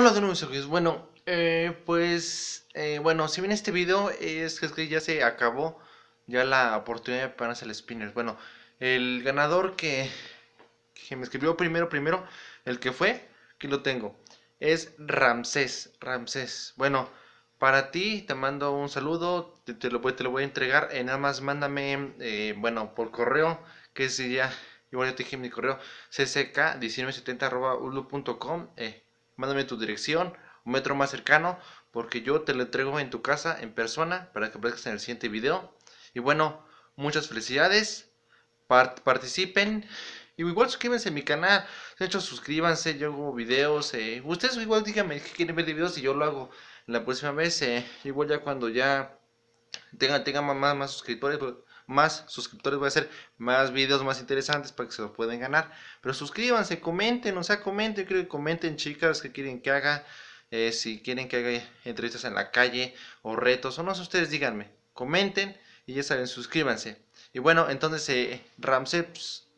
Hola de nuevo, Sergio. Bueno, eh, pues, eh, bueno, si bien este video es, que ya se acabó ya la oportunidad para hacer el spinner. Bueno, el ganador que, me escribió primero, primero, el que fue, que lo tengo, es Ramsés, Ramsés. Bueno, para ti te mando un saludo, te, lo, voy, te lo voy a entregar, eh, nada más mándame, bueno, por correo, que si ya, igual yo te dije mi correo, cck1970.ulu.com, eh mándame tu dirección, un metro más cercano, porque yo te lo entrego en tu casa, en persona, para que aparezcas en el siguiente video. Y bueno, muchas felicidades, participen. Y igual suscríbanse a mi canal. De hecho, suscríbanse, yo hago videos. Eh. Ustedes igual díganme que quieren ver de videos y yo lo hago la próxima vez. Eh. Igual ya cuando ya tengan tenga más, más suscriptores. Pues, más suscriptores voy a hacer más videos más interesantes para que se lo pueden ganar. Pero suscríbanse, comenten, o sea, comenten, creo que comenten chicas que quieren que haga, eh, si quieren que haga entrevistas en la calle o retos, o no sé, ustedes díganme, comenten y ya saben, suscríbanse. Y bueno, entonces eh, pues,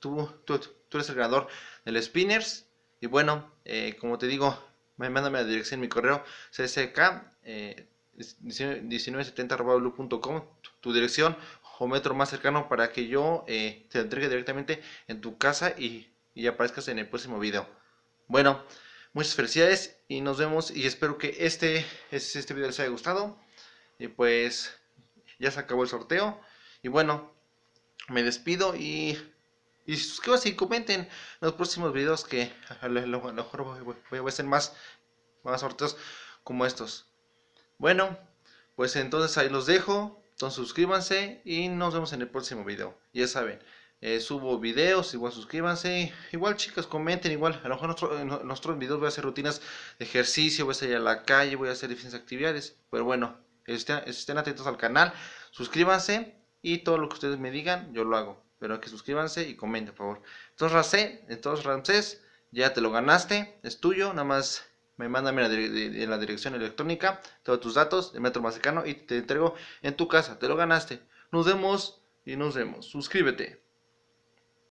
tú, tú, eres el ganador del Spinners. Y bueno, eh, como te digo, mándame la dirección, mi correo csk 1970.com, eh, tu dirección o metro más cercano para que yo eh, te entregue directamente en tu casa y, y aparezcas en el próximo video. Bueno, muchas felicidades y nos vemos y espero que este, este, este video les haya gustado. Y pues ya se acabó el sorteo. Y bueno, me despido y, y suscríbanse y comenten los próximos videos que a lo, mejor voy, a hacer más, más sorteos como estos. Bueno, pues entonces ahí los dejo. Entonces suscríbanse y nos vemos en el próximo video. Ya saben, eh, subo videos, igual suscríbanse. Igual chicas, comenten, igual. A lo mejor en, nuestros videos voy a hacer rutinas de ejercicio, voy a salir a la calle, voy a hacer diferentes actividades. Pero bueno, este, estén, atentos al canal, suscríbanse y todo lo que ustedes me digan, yo lo hago. Pero que suscríbanse y comenten, por favor. Entonces, Racé, entonces Ramsés, ya te lo ganaste, es tuyo, nada más me mandan en la, dirección electrónica todos tus datos, el metro más cercano y te entrego en tu casa. Te lo ganaste. Nos vemos y nos vemos. Suscríbete.